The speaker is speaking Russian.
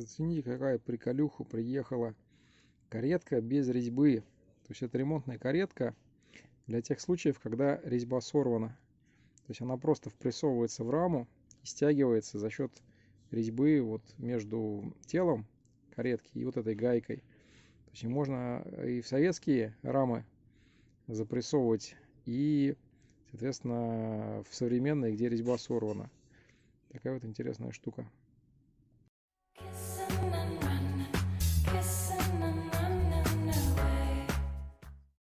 Зацени, какая приколюха приехала. Каретка без резьбы. То есть это ремонтная каретка для тех случаев, когда резьба сорвана. То есть она просто впрессовывается в раму и стягивается за счет резьбы вот между телом каретки и вот этой гайкой. То есть можно и в советские рамы запрессовывать, и, соответственно, в современные, где резьба сорвана. Такая вот интересная штука.